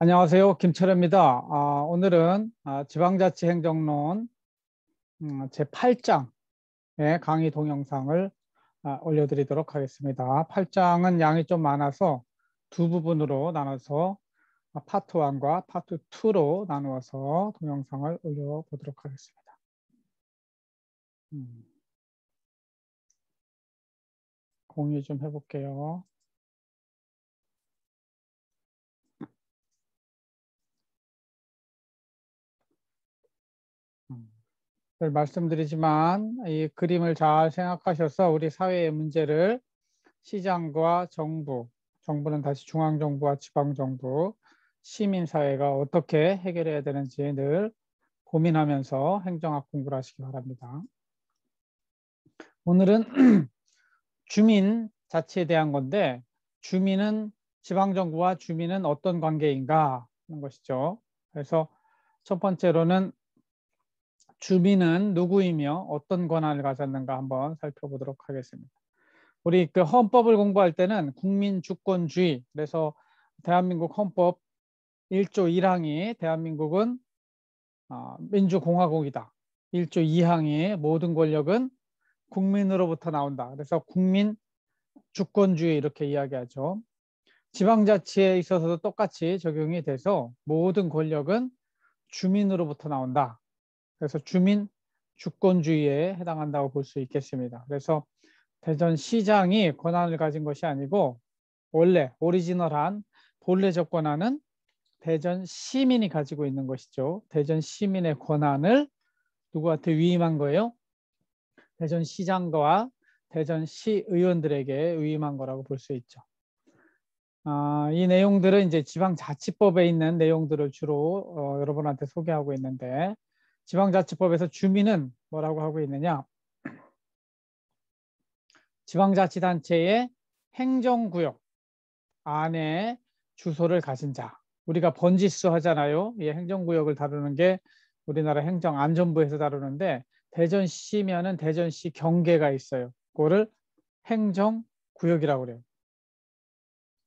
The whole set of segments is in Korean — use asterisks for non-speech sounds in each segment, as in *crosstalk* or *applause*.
안녕하세요. 김철입니다. 아, 오늘은 아, 지방자치행정론 음, 제8장의 강의 동영상을 아, 올려드리도록 하겠습니다. 8장은 양이 좀 많아서 두 부분으로 나눠서 아, 파트 1과 파트 2로 나누어서 동영상을 올려보도록 하겠습니다. 음, 공유 좀 해볼게요. 말씀드리지만 이 그림을 잘 생각하셔서 우리 사회의 문제를 시장과 정부, 정부는 다시 중앙정부와 지방정부, 시민사회가 어떻게 해결해야 되는지 늘 고민하면서 행정학 공부를 하시기 바랍니다. 오늘은 *clears throat* 주민 자체에 대한 건데 주민은 지방정부와 주민은 어떤 관계인가 하는 것이죠. 그래서 첫 번째로는 주민은 누구이며 어떤 권한을 가졌는가 한번 살펴보도록 하겠습니다. 우리 그 헌법을 공부할 때는 국민 주권주의 그래서 대한민국 헌법 1조 1항이 대한민국은 아, 민주공화국이다. 1조 2항이 모든 권력은 국민으로부터 나온다. 그래서 국민 주권주의 이렇게 이야기하죠. 지방자치에 있어서도 똑같이 적용이 돼서 모든 권력은 주민으로부터 나온다. 그래서 주민 주권주의에 해당한다고 볼 수 있겠습니다. 그래서 대전시장이 권한을 가진 것이 아니고 원래 오리지널한 본래 적권한은 대전 시민이 가지고 있는 것이죠. 대전 시민의 권한을 누구한테 위임한 거예요? 대전 시장과 대전 시의원들에게 위임한 거라고 볼 수 있죠. 아, 이 내용들은 이제 지방자치법에 있는 내용들을 주로 어, 여러분한테 소개하고 있는데 지방자치법에서 주민은 뭐라고 하고 있느냐? 지방자치단체의 행정구역 안에 주소를 가진 자. 우리가 번지수 하잖아요. 이 행정구역을 다루는 게 우리나라 행정안전부에서 다루는데 대전시면은 대전시 경계가 있어요. 그거를 행정구역이라고 그래요.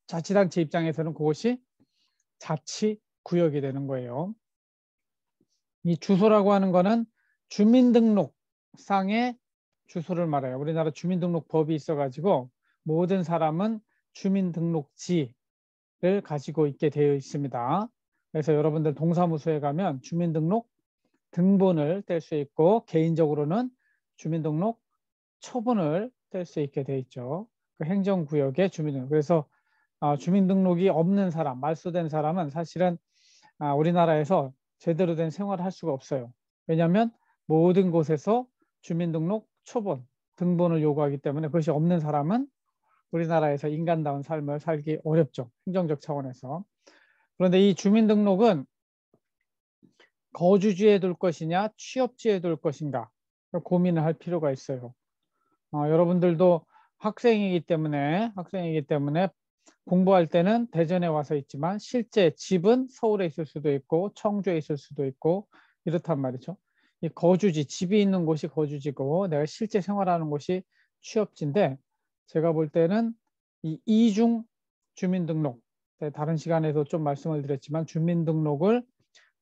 자치단체 입장에서는 그것이 자치구역이 되는 거예요. 이 주소라고 하는 거는 주민등록상의 주소를 말해요. 우리나라 주민등록법이 있어가지고 모든 사람은 주민등록지를 가지고 있게 되어 있습니다. 그래서 여러분들 동사무소에 가면 주민등록 등본을 뗄 수 있고 개인적으로는 주민등록 초본을 뗄 수 있게 되어 있죠. 그 행정구역의 주민등록. 그래서 아, 주민등록이 없는 사람, 말소된 사람은 사실은 아, 우리나라에서 제대로 된 생활을 할 수가 없어요. 왜냐하면 모든 곳에서 주민등록 초본, 등본을 요구하기 때문에 그것이 없는 사람은 우리나라에서 인간다운 삶을 살기 어렵죠. 행정적 차원에서. 그런데 이 주민등록은 거주지에 둘 것이냐 취업지에 둘 것인가 고민을 할 필요가 있어요. 어, 여러분들도 학생이기 때문에 학생이기 때문에 공부할 때는 대전에 와서 있지만 실제 집은 서울에 있을 수도 있고 청주에 있을 수도 있고 이렇단 말이죠. 이 거주지, 집이 있는 곳이 거주지고 내가 실제 생활하는 곳이 취업지인데 제가 볼 때는 이 이중 주민등록 네, 다른 시간에도 좀 말씀을 드렸지만 주민등록을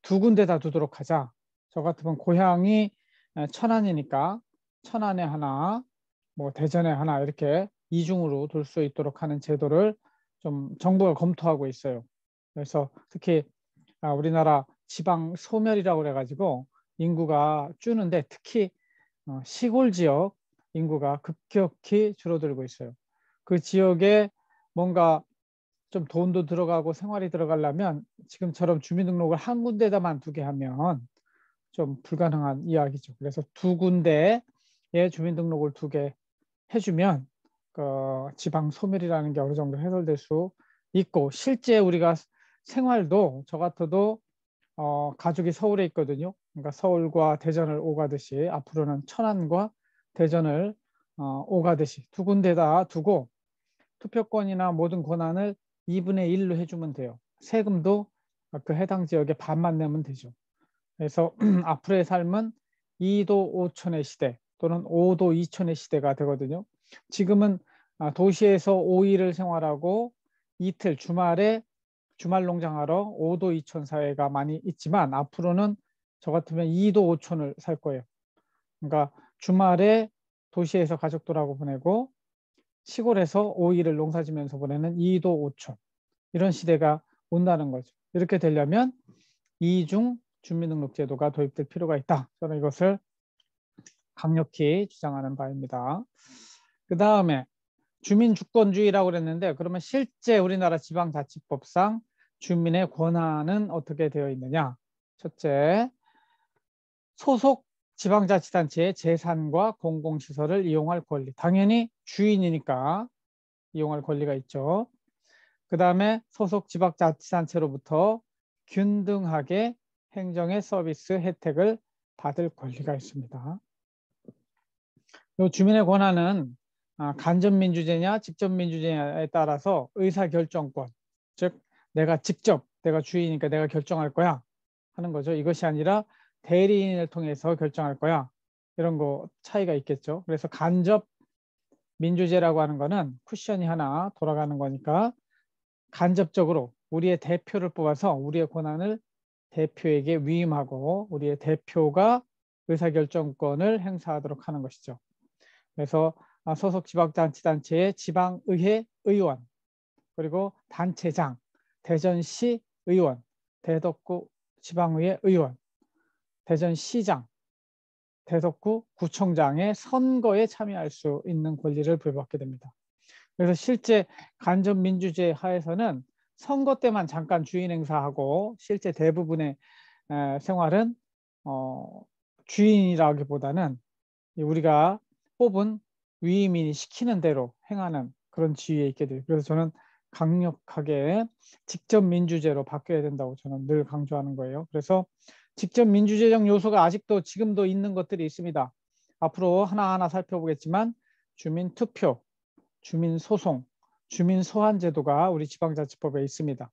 두 군데 다 두도록 하자. 저 같으면 고향이 천안이니까 천안에 하나, 뭐 대전에 하나 이렇게 이중으로 둘 수 있도록 하는 제도를 좀 정부가 검토하고 있어요. 그래서 특히 아, 우리나라 지방 소멸이라고 그래가지고 인구가 줄는데 특히 어, 시골 지역 인구가 급격히 줄어들고 있어요. 그 지역에 뭔가 좀 돈도 들어가고 생활이 들어가려면 지금처럼 주민등록을 한 군데다만 두게 하면 좀 불가능한 이야기죠. 그래서 두 군데에 주민등록을 두게 해주면 어, 지방 소멸이라는 게 어느 정도 해결될 수 있고 실제 우리가 생활도 저 같아도 어, 가족이 서울에 있거든요. 그러니까 서울과 대전을 오가듯이 앞으로는 천안과 대전을 어, 오가듯이 두 군데다 두고 투표권이나 모든 권한을 2분의 1로 해주면 돼요. 세금도 그 해당 지역에 반만 내면 되죠. 그래서 *clears throat* 앞으로의 삶은 2도 5천의 시대 또는 5도 2천의 시대가 되거든요. 지금은 아, 도시에서 5일을 생활하고 이틀 주말에 주말 농장하러 5도 2촌 사회가 많이 있지만 앞으로는 저 같으면 2도 5촌을살 거예요. 그러니까 주말에 도시에서 가족들하고 보내고 시골에서 5일을 농사지면서 보내는 2도 5촌 이런 시대가 온다는 거죠. 이렇게 되려면 이중 주민등록제도가 도입될 필요가 있다. 저는 이것을 강력히 주장하는 바입니다. 그 다음에 주민 주권주의라고 그랬는데 그러면 실제 우리나라 지방자치법상 주민의 권한은 어떻게 되어 있느냐? 첫째, 소속 지방자치단체의 재산과 공공시설을 이용할 권리. 당연히 주인이니까 이용할 권리가 있죠. 그 다음에 소속 지방자치단체로부터 균등하게 행정의 서비스 혜택을 받을 권리가 있습니다. 이 주민의 권한은 아, 간접민주제냐 직접민주제냐에 따라서 의사결정권 즉 내가 직접 내가 주인이니까 내가 결정할 거야 하는 거죠. 이것이 아니라 대리인을 통해서 결정할 거야 이런 거 차이가 있겠죠. 그래서 간접 민주제라고 하는 거는 쿠션이 하나 돌아가는 거니까 간접적으로 우리의 대표를 뽑아서 우리의 권한을 대표에게 위임하고 우리의 대표가 의사결정권을 행사하도록 하는 것이죠. 그래서 아, 소속 지방자치단체의 지방의회 의원 그리고 단체장, 대전시 의원, 대덕구 지방의회 의원, 대전시장, 대덕구 구청장의 선거에 참여할 수 있는 권리를 부여받게 됩니다. 그래서 실제 간접민주제 하에서는 선거 때만 잠깐 주인 행사하고 실제 대부분의 생활은 어, 주인이라기보다는 우리가 뽑은 위임인이 시키는 대로 행하는 그런 지위에 있게 돼요. 그래서 저는 강력하게 직접 민주제로 바뀌어야 된다고 저는 늘 강조하는 거예요. 그래서 직접 민주제적 요소가 아직도 지금도 있는 것들이 있습니다. 앞으로 하나하나 살펴보겠지만 주민 투표, 주민 소송, 주민 소환 제도가 우리 지방자치법에 있습니다.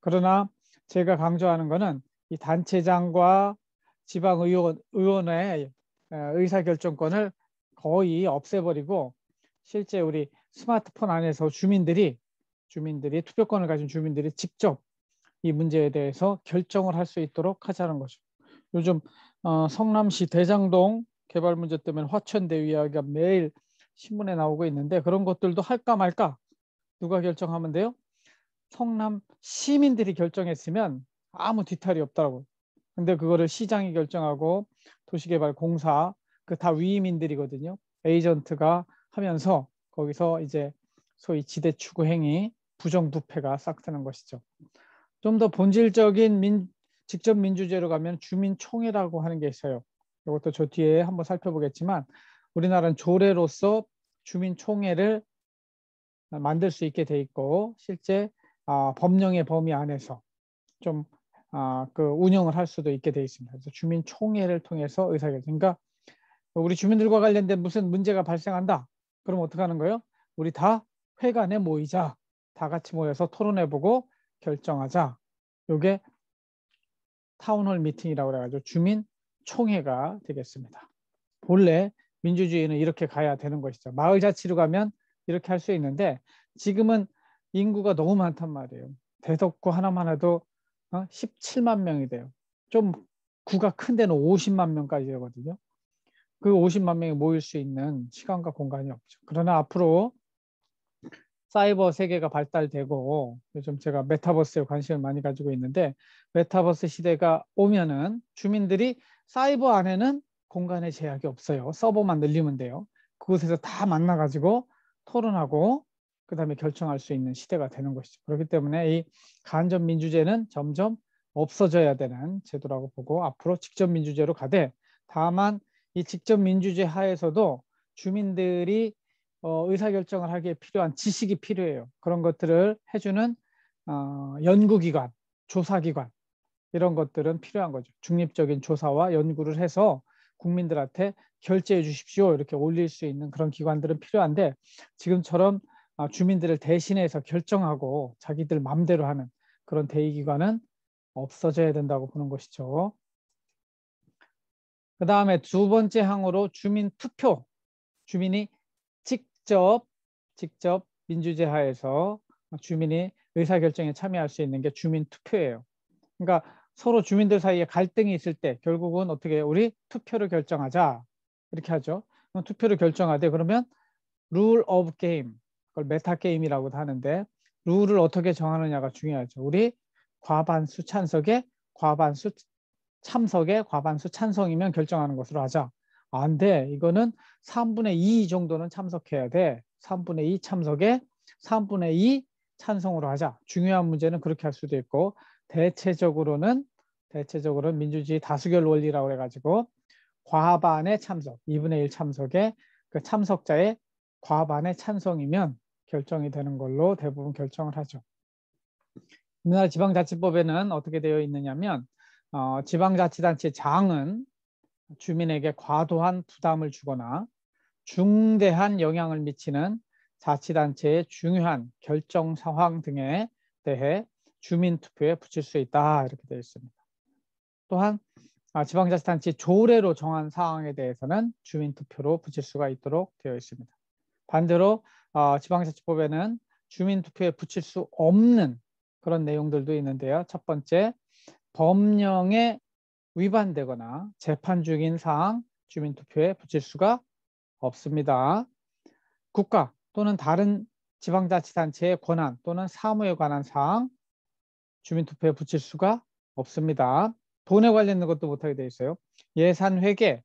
그러나 제가 강조하는 것은 이 단체장과 지방의원 의원의 의사결정권을 거의 없애버리고 실제 우리 스마트폰 안에서 주민들이 주민들이 투표권을 가진 주민들이 직접 이 문제에 대해서 결정을 할 수 있도록 하자는 거죠. 요즘 어, 성남시 대장동 개발 문제 때문에 화천대유 이야기가 매일 신문에 나오고 있는데 그런 것들도 할까 말까 누가 결정하면 돼요? 성남 시민들이 결정했으면 아무 뒤탈이 없더라고요. 근데 그거를 시장이 결정하고 도시개발공사 그다 위임인들이거든요. 에이전트가 하면서 거기서 이제 소위 지대 추구 행위 부정부패가 싹트는 것이죠. 좀 더 본질적인 민, 직접 민주제로 가면 주민총회라고 하는 게 있어요. 이것도 저 뒤에 한번 살펴보겠지만 우리나라는 조례로서 주민총회를 만들 수 있게 돼 있고 실제 아, 법령의 범위 안에서 좀그 아, 그 운영을 할 수도 있게 돼 있습니다. 그래서 주민총회를 통해서 의사결정. 그러니까 우리 주민들과 관련된 무슨 문제가 발생한다. 그럼 어떻게 하는 거예요? 우리 다 회관에 모이자. 다 같이 모여서 토론해보고 결정하자. 이게 타운홀 미팅이라고 그래가지고 주민 총회가 되겠습니다. 본래 민주주의는 이렇게 가야 되는 것이죠. 마을 자치로 가면 이렇게 할 수 있는데 지금은 인구가 너무 많단 말이에요. 대덕구 하나만 해도 17만 어? 명이 돼요. 좀 구가 큰 데는 50만 명까지 되거든요. 그 50만 명이 모일 수 있는 시간과 공간이 없죠. 그러나 앞으로 사이버 세계가 발달되고 요즘 제가 메타버스에 관심을 많이 가지고 있는데 메타버스 시대가 오면은 주민들이 사이버 안에는 공간의 제약이 없어요. 서버만 늘리면 돼요. 그곳에서 다 만나가지고 토론하고 그 다음에 결정할 수 있는 시대가 되는 것이죠. 그렇기 때문에 이 간접 민주제는 점점 없어져야 되는 제도라고 보고 앞으로 직접 민주제로 가되 다만 이 직접 민주주의 하에서도 주민들이 어, 의사결정을 하기에 필요한 지식이 필요해요. 그런 것들을 해주는 어, 연구기관, 조사기관 이런 것들은 필요한 거죠. 중립적인 조사와 연구를 해서 국민들한테 결제해 주십시오 이렇게 올릴 수 있는 그런 기관들은 필요한데 지금처럼 아, 주민들을 대신해서 결정하고 자기들 맘대로 하는 그런 대의기관은 없어져야 된다고 보는 것이죠. 그 다음에 두 번째 항으로 주민 투표. 주민이 직접 직접 민주제 하에서 주민이 의사결정에 참여할 수 있는 게 주민 투표예요. 그러니까 서로 주민들 사이에 갈등이 있을 때 결국은 어떻게 우리 투표를 결정하자 이렇게 하죠. 투표를 결정하되 그러면 룰 오브 게임 그걸 메타 게임이라고도 하는데 룰을 어떻게 정하느냐가 중요하죠. 우리 과반수 찬석에 과반수 참석의 과반수 찬성이면 결정하는 것으로 하자. 안 아, 돼. 이거는 3분의 2 정도는 참석해야 돼. 3분의 2 참석에 3분의 2 찬성으로 하자. 중요한 문제는 그렇게 할 수도 있고 대체적으로는 대체적으로 민주주의 다수결 원리라고 해가지고 과반의 참석, 2분의 1 참석에 그 참석자의 과반의 찬성이면 결정이 되는 걸로 대부분 결정을 하죠. 우리나라 지방자치법에는 어떻게 되어 있느냐면 어, 지방자치단체 장은 주민에게 과도한 부담을 주거나 중대한 영향을 미치는 자치단체의 중요한 결정 상황 등에 대해 주민 투표에 붙일 수 있다 이렇게 되어 있습니다. 또한 아, 지방자치단체 조례로 정한 사항에 대해서는 주민 투표로 붙일 수가 있도록 되어 있습니다. 반대로 어, 지방자치법에는 주민 투표에 붙일 수 없는 그런 내용들도 있는데요. 첫 번째, 법령에 위반되거나 재판 중인 사항 주민투표에 붙일 수가 없습니다. 국가 또는 다른 지방자치단체의 권한 또는 사무에 관한 사항 주민투표에 붙일 수가 없습니다. 돈에 관련된 것도 못하게 되어 있어요. 예산 회계,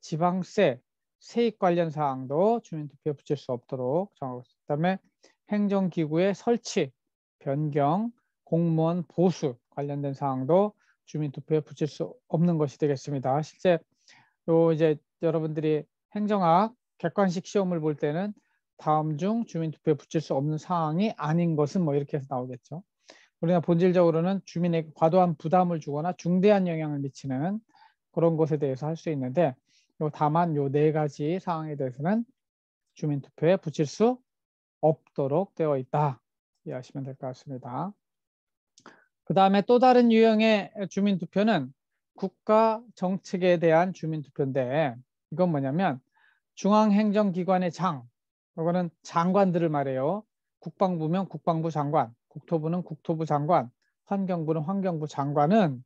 지방세, 세입 관련 사항도 주민투표에 붙일 수 없도록 정하고 있습니다. 그다음에 행정기구의 설치, 변경, 공무원 보수, 관련된 사항도 주민투표에 붙일 수 없는 것이 되겠습니다. 실제 요 이제 여러분들이 행정학 객관식 시험을 볼 때는 다음 중 주민투표에 붙일 수 없는 사항이 아닌 것은 뭐 이렇게 해서 나오겠죠. 우리가 본질적으로는 주민에게 과도한 부담을 주거나 중대한 영향을 미치는 그런 것에 대해서 할 수 있는데 요 다만 요 네 가지 사항에 대해서는 주민투표에 붙일 수 없도록 되어 있다. 이해하시면 될 것 같습니다. 그 다음에 또 다른 유형의 주민투표는 국가 정책에 대한 주민투표인데 이건 뭐냐면 중앙행정기관의 장, 이거는 장관들을 말해요. 국방부면 국방부 장관, 국토부는 국토부 장관, 환경부는 환경부 장관은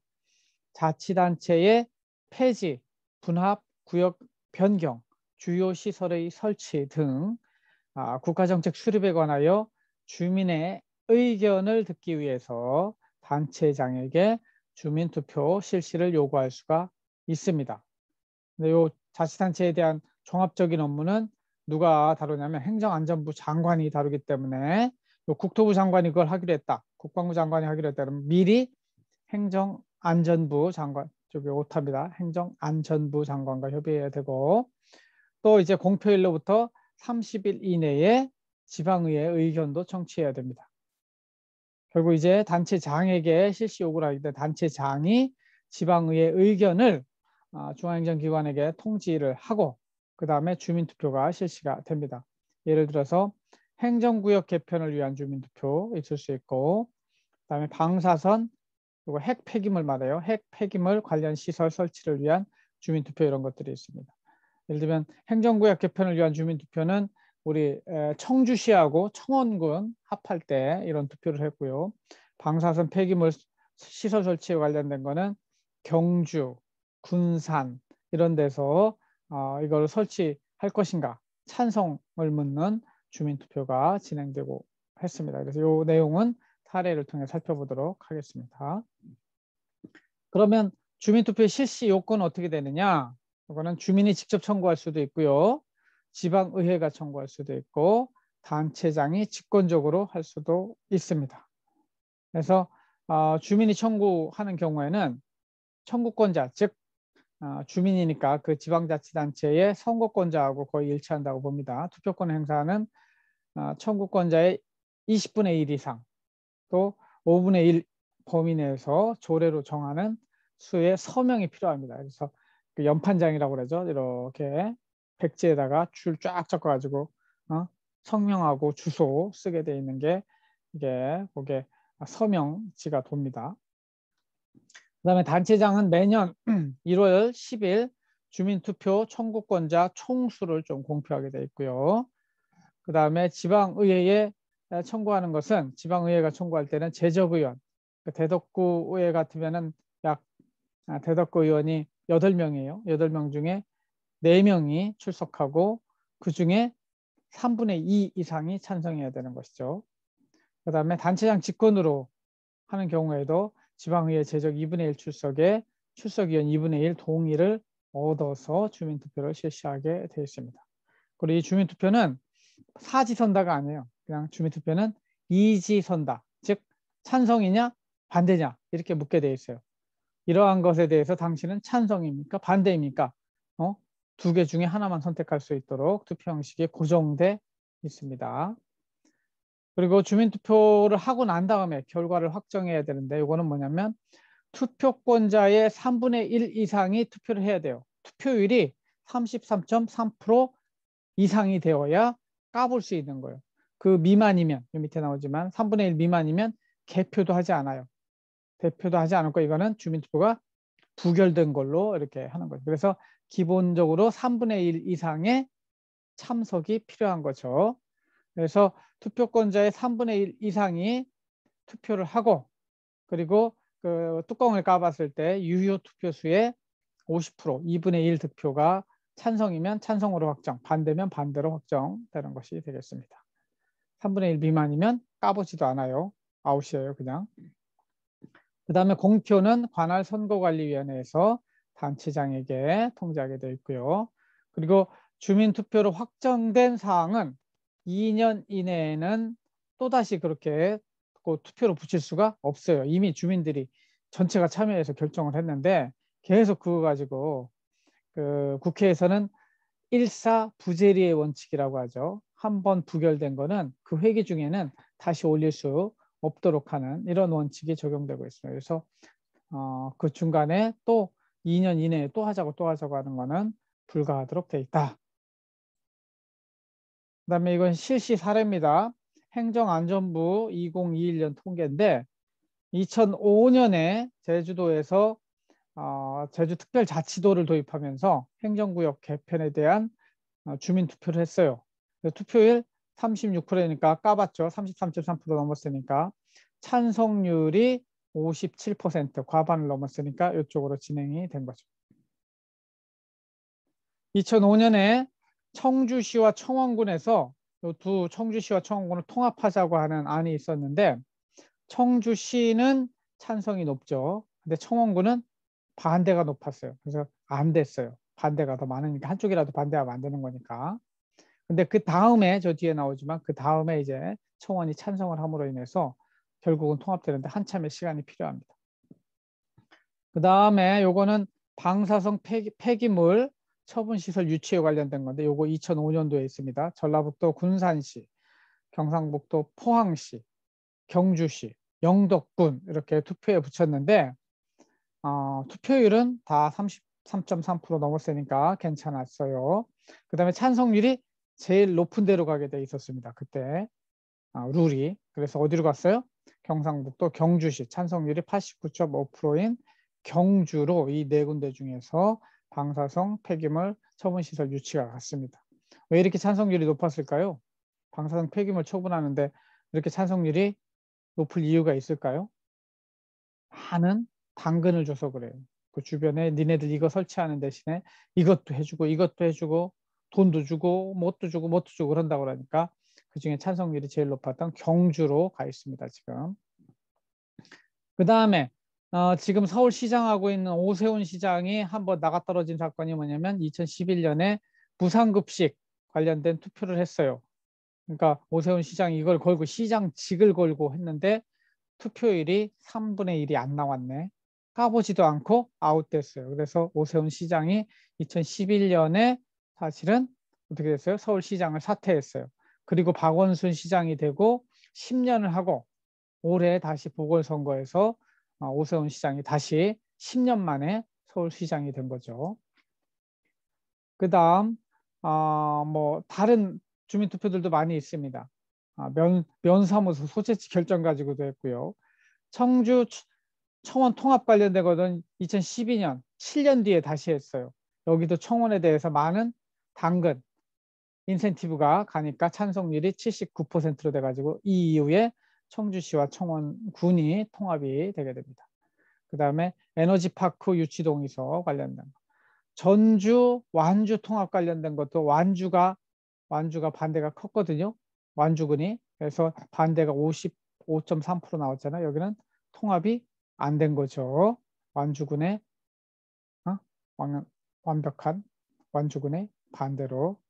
자치단체의 폐지, 분합, 구역 변경, 주요 시설의 설치 등 아, 국가정책 수립에 관하여 주민의 의견을 듣기 위해서 단체장에게 주민투표 실시를 요구할 수가 있습니다. 근데 요 자치단체에 대한 종합적인 업무는 누가 다루냐면 행정안전부 장관이 다루기 때문에 요 국토부 장관이 그걸 하기로 했다. 국방부 장관이 하기로 했다. 면 미리 행정안전부 장관, 저기 오타입니다. 행정안전부 장관과 협의해야 되고 또 이제 공표일로부터 30일 이내에 지방의회 의견도 청취해야 됩니다. 결국 이제 단체장에게 실시 요구를 하기 때문에 단체장이 지방의회 의견을 아, 중앙행정기관에게 통지를 하고 그 다음에 주민투표가 실시가 됩니다. 예를 들어서 행정구역 개편을 위한 주민투표 있을 수 있고 그 다음에 방사선 그리고 핵 폐기물 말해요. 핵 폐기물 관련 시설 설치를 위한 주민투표 이런 것들이 있습니다. 예를 들면 행정구역 개편을 위한 주민투표는 우리 청주시하고 청원군 합할 때 이런 투표를 했고요. 방사선 폐기물 시설 설치에 관련된 거는 경주, 군산 이런 데서 어, 이걸 설치할 것인가 찬성을 묻는 주민투표가 진행되고 했습니다. 그래서 이 내용은 사례를 통해 살펴보도록 하겠습니다. 그러면 주민투표 실시 요건 어떻게 되느냐? 이거는 주민이 직접 청구할 수도 있고요. 지방의회가 청구할 수도 있고 단체장이 직권적으로 할 수도 있습니다. 그래서 어, 주민이 청구하는 경우에는 청구권자, 즉 어, 주민이니까 그 지방자치단체의 선거권자하고 거의 일치한다고 봅니다. 투표권 행사는 어, 청구권자의 20분의 1 이상 또 5분의 1 범위 내에서 조례로 정하는 수의 서명이 필요합니다. 그래서 그 연판장이라고 그러죠. 이렇게 백지에다가 줄 쫙 적어가지고 어? 성명하고 주소 쓰게 돼 있는 게 이게 거기에 서명지가 돕니다. 그 다음에 단체장은 매년 1월 *clears throat* 10일 주민투표 청구권자 총수를 좀 공표하게 돼 있고요. 그 다음에 지방의회에 청구하는 것은 지방의회가 청구할 때는 제적의원, 그러니까 대덕구의회 같으면 은약 아, 대덕구 의원이 8명이에요. 8명 중에 4명이 출석하고 그중에 3분의 2 이상이 찬성해야 되는 것이죠. 그 다음에 단체장 직권으로 하는 경우에도 지방의회 재적 2분의 1 출석에 출석위원 2분의 1 동의를 얻어서 주민투표를 실시하게 되어 있습니다. 그리고 이 주민투표는 사지선다가 아니에요. 그냥 주민투표는 이지선다, 즉 찬성이냐 반대냐 이렇게 묻게 되어 있어요. 이러한 것에 대해서 당신은 찬성입니까 반대입니까? 어? 두개 중에 하나만 선택할 수 있도록 투표 형식이 고정돼 있습니다. 그리고 주민투표를 하고 난 다음에 결과를 확정해야 되는데 이거는 뭐냐면 투표권자의 3분의 1 이상이 투표를 해야 돼요. 투표율이 33.3% 이상이 되어야 까볼 수 있는 거예요. 그 미만이면 밑에 나오지만 3분의 1 미만이면 개표도 하지 않아요. 대표도 하지 않을 거 이거는 주민투표가 부결된 걸로 이렇게 하는 거죠. 그래서 기본적으로 3분의 1 이상의 참석이 필요한 거죠. 그래서 투표권자의 3분의 1 이상이 투표를 하고 그리고 그 뚜껑을 까봤을 때 유효 투표수의 50% 2분의 1 득표가 찬성이면 찬성으로 확정, 반대면 반대로 확정되는 것이 되겠습니다. 3분의 1 미만이면 까보지도 않아요. 아웃이에요, 그냥. 그 다음에 공표는 관할 선거관리위원회에서 방치장에게 통지하게 되어 있고요. 그리고 주민투표로 확정된 사항은 2년 이내에는 또다시 그렇게 그 투표로 붙일 수가 없어요. 이미 주민들이 전체가 참여해서 결정을 했는데 계속 그거 가지고 그 국회에서는 일사부재리의 원칙이라고 하죠. 한 번 부결된 거는 그 회기 중에는 다시 올릴 수 없도록 하는 이런 원칙이 적용되고 있습니다. 그래서 어, 그 중간에 또 2년 이내에 또 하자고 또 하자고 하는 거는 불가하도록 돼 있다. 그 다음에 이건 실시 사례입니다. 행정안전부 2021년 통계인데 2005년에 제주도에서 어, 제주특별자치도를 도입하면서 행정구역 개편에 대한 어, 주민 투표를 했어요. 투표율 36%니까 까봤죠. 33.3% 넘었으니까 찬성률이 57% 과반을 넘었으니까 이쪽으로 진행이 된 거죠. 2005년에 청주시와 청원군에서 두 청주시와 청원군을 통합하자고 하는 안이 있었는데 청주시는 찬성이 높죠. 근데 청원군은 반대가 높았어요. 그래서 안 됐어요. 반대가 더 많으니까 한쪽이라도 반대하면 안 되는 거니까. 근데 그 다음에 저 뒤에 나오지만 그 다음에 이제 청원이 찬성을 함으로 인해서 결국은 통합되는데 한참의 시간이 필요합니다. 그 다음에 요거는 방사성 폐기, 폐기물 처분시설 유치에 관련된 건데 요거 2005년도에 있습니다. 전라북도 군산시, 경상북도 포항시, 경주시, 영덕군 이렇게 투표에 붙였는데 어, 투표율은 다 33.3% 넘었으니까 괜찮았어요. 그 다음에 찬성률이 제일 높은 데로 가게 돼 있었습니다. 그때 아, 룰이 그래서 어디로 갔어요? 경상북도 경주시 찬성률이 89.5%인 경주로 이 네 군데 중에서 방사성 폐기물 처분시설 유치가 갔습니다. 왜 이렇게 찬성률이 높았을까요? 방사성 폐기물 처분하는데 이렇게 찬성률이 높을 이유가 있을까요? 많은 당근을 줘서 그래요. 그 주변에 니네들 이거 설치하는 대신에 이것도 해주고 이것도 해주고 돈도 주고 뭣도 주고 뭣도 주고 그런다고 그러니까 그중에 찬성률이 제일 높았던 경주로 가 있습니다. 지금. 그 다음에 어, 지금 서울시장하고 있는 오세훈 시장이 한번 나가떨어진 사건이 뭐냐면 2011년에 무상급식 관련된 투표를 했어요. 그러니까 오세훈 시장이 걸 걸고 시장직을 걸고 했는데 투표율이 3분의 1이 안 나왔네. 까보지도 않고 아웃됐어요. 그래서 오세훈 시장이 2011년에 사실은 어떻게 됐어요? 서울시장을 사퇴했어요. 그리고 박원순 시장이 되고 10년을 하고 올해 다시 보궐선거에서 어, 오세훈 시장이 다시 10년 만에 서울시장이 된 거죠. 그 다음 어, 뭐 다른 주민투표들도 많이 있습니다. 아, 면, 면사무소 소재지 결정 가지고도 했고요. 청주 청원 통합 관련되거든 2012년 7년 뒤에 다시 했어요. 여기도 청원에 대해서 많은 당근 인센티브가 가니까 찬성률이 79%로 돼가지고 이 이후에 청주시와 청원군이 통합이 되게 됩니다. 그 다음에 에너지파크 유치동에서 관련된 거. 전주, 완주 통합 관련된 것도 완주가 완주가 반대가 컸거든요. 완주군이 그래서 반대가 55.3% 나왔잖아요. 여기는 통합이 안 된 거죠. 완주군의 어? 완, 완벽한 완주군의 반대로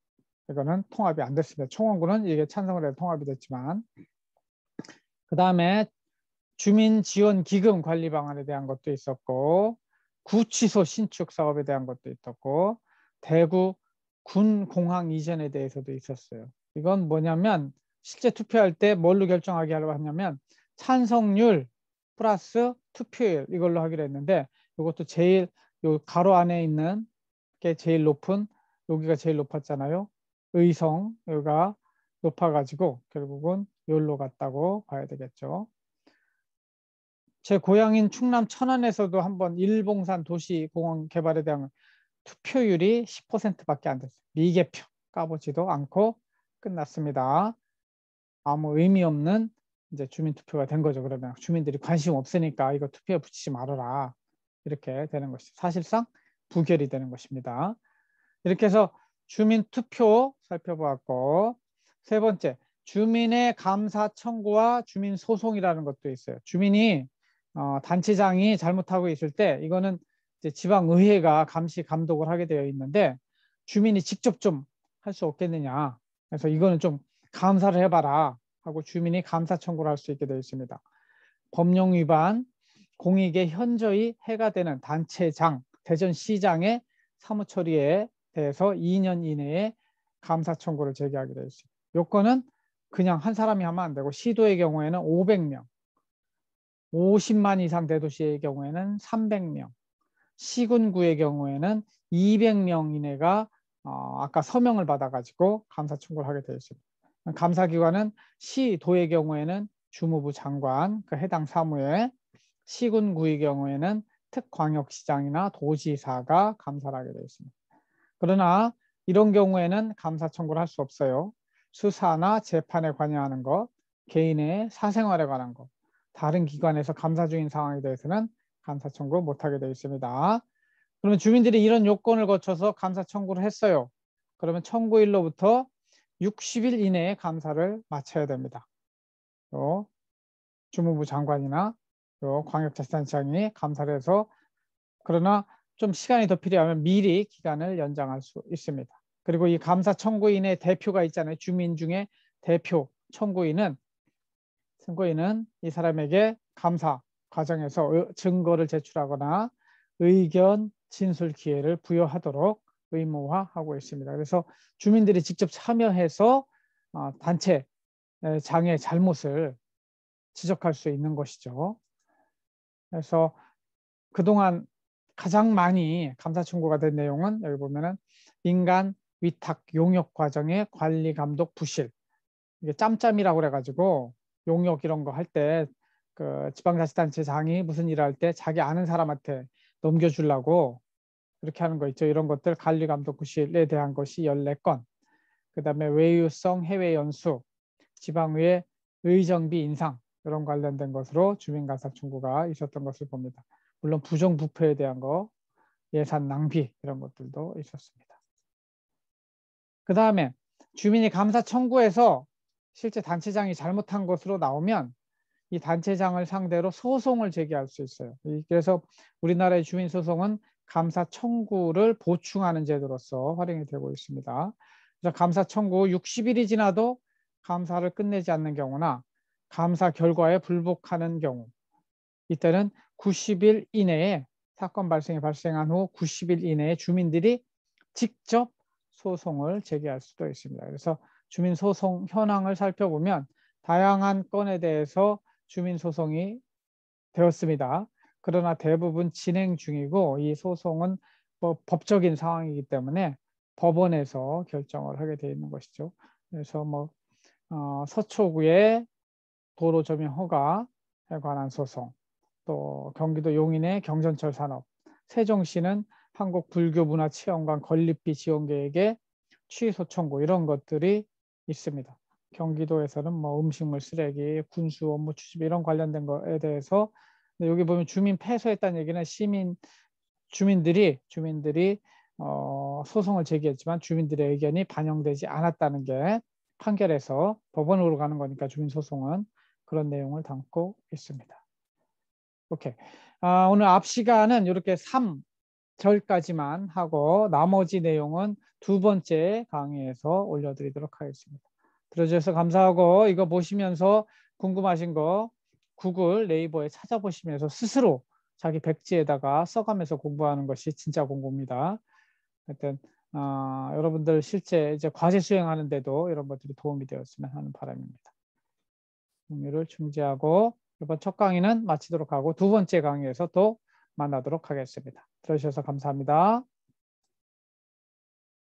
이거는 통합이 안 됐습니다. 총원군은 이게 찬성을 해서 통합이 됐지만 그 다음에 주민지원기금 관리 방안에 대한 것도 있었고 구치소 신축 사업에 대한 것도 있었고 대구 군공항 이전에 대해서도 있었어요. 이건 뭐냐면 실제 투표할 때 뭘로 결정하게 하려고 하냐면 찬성률 플러스 투표율 이걸로 하기로 했는데 이것도 제일 요 가로 안에 있는 게 제일 높은 여기가 제일 높았잖아요. 의성가 높아가지고 결국은 여기로 갔다고 봐야 되겠죠. 제 고향인 충남 천안에서도 한번 일봉산 도시공원 개발에 대한 투표율이 10%밖에 안 됐어요. 미개표 까보지도 않고 끝났습니다. 아무 의미 없는 이제 주민 투표가 된 거죠. 그러면 주민들이 관심 없으니까 이거 투표에 붙이지 말아라 이렇게 되는 것이 사실상 부결이 되는 것입니다. 이렇게 해서 주민 투표 살펴보았고 세 번째 주민의 감사 청구와 주민 소송이라는 것도 있어요. 주민이 어, 단체장이 잘못하고 있을 때 이거는 이제 지방의회가 감시 감독을 하게 되어 있는데 주민이 직접 좀 할 수 없겠느냐. 그래서 이거는 좀 감사를 해봐라 하고 주민이 감사 청구를 할 수 있게 되어 있습니다. 법령 위반 공익에 현저히 해가 되는 단체장 대전시장의 사무처리에 대해서 2년 이내에 감사 청구를 제기하게 되어 있습니 요건은 그냥 한 사람이 하면 안 되고 시도의 경우에는 500명, 50만 이상 대도시의 경우에는 300명, 시군구의 경우에는 200명 이내가 어, 아까 서명을 받아가지고 감사 청구를 하게 되어 있습니다. 감사기관은 시, 도의 경우에는 주무부 장관, 그 해당 사무에 시군구의 경우에는 특광역시장이나 도지사가 감사를 하게 되어 있습니다. 그러나 이런 경우에는 감사 청구를 할 수 없어요. 수사나 재판에 관여하는 것, 개인의 사생활에 관한 것, 다른 기관에서 감사 중인 상황에 대해서는 감사 청구 못하게 되어 있습니다. 그러면 주민들이 이런 요건을 거쳐서 감사 청구를 했어요. 그러면 청구일로부터 60일 이내에 감사를 마쳐야 됩니다. 또 주무부 장관이나 또광역자산단장이 감사를 해서 그러나 좀 시간이 더 필요하면 미리 기간을 연장할 수 있습니다. 그리고 이 감사 청구인의 대표가 있잖아요. 주민 중에 대표 청구인은 청구인은 이 사람에게 감사 과정에서 증거를 제출하거나 의견 진술 기회를 부여하도록 의무화하고 있습니다. 그래서 주민들이 직접 참여해서 어, 단체 장애 잘못을 지적할 수 있는 것이죠. 그래서 그동안 가장 많이 감사 청구가 된 내용은 여기 보면은 민간 위탁 용역 과정의 관리 감독 부실 이게 짬짬이라고 그래가지고 용역 이런 거 할 때 그 지방자치단체 장이 무슨 일을 할 때 자기 아는 사람한테 넘겨주려고 이렇게 하는 거 있죠. 이런 것들 관리 감독 부실에 대한 것이 14건 그다음에 외유성 해외 연수 지방의회 의정비 인상 이런 관련된 것으로 주민감사 청구가 있었던 것을 봅니다. 물론 부정부패에 대한 거, 예산 낭비 이런 것들도 있었습니다. 그 다음에 주민이 감사 청구에서 실제 단체장이 잘못한 것으로 나오면 이 단체장을 상대로 소송을 제기할 수 있어요. 그래서 우리나라의 주민 소송은 감사 청구를 보충하는 제도로서 활용이 되고 있습니다. 그래서 감사 청구 60일이 지나도 감사를 끝내지 않는 경우나 감사 결과에 불복하는 경우 이때는 90일 이내에 사건 발생이 발생한 후 90일 이내에 주민들이 직접 소송을 제기할 수도 있습니다. 그래서 주민 소송 현황을 살펴보면 다양한 건에 대해서 주민 소송이 되었습니다. 그러나 대부분 진행 중이고 이 소송은 뭐 법적인 상황이기 때문에 법원에서 결정을 하게 되어 있는 것이죠. 그래서 뭐 어, 서초구의 도로 점용 허가에 관한 소송, 또 경기도 용인의 경전철 산업, 세종시는 한국 불교문화체험관 건립비 지원계획에 취소 청구 이런 것들이 있습니다. 경기도에서는 뭐 음식물 쓰레기, 군수 업무 추집 이런 관련된 거에 대해서 여기 보면 주민 폐쇄했다는 얘기는 시민 주민들이 주민들이 어, 소송을 제기했지만 주민들의 의견이 반영되지 않았다는 게 판결에서 법원으로 가는 거니까 주민 소송은 그런 내용을 담고 있습니다. 오케이. 아, 오늘 앞 시간은 이렇게 3절까지만 하고 나머지 내용은 두 번째 강의에서 올려드리도록 하겠습니다. 들어주셔서 감사하고 이거 보시면서 궁금하신 거 구글 네이버에 찾아보시면서 스스로 자기 백지에다가 써가면서 공부하는 것이 진짜 공부입니다. 하여튼 어, 여러분들 실제 이제 과제 수행하는데도 이런 것들이 도움이 되었으면 하는 바람입니다. 공유를 중지하고 이번 첫 강의는 마치도록 하고 두 번째 강의에서 또 만나도록 하겠습니다. 들어주셔서 감사합니다.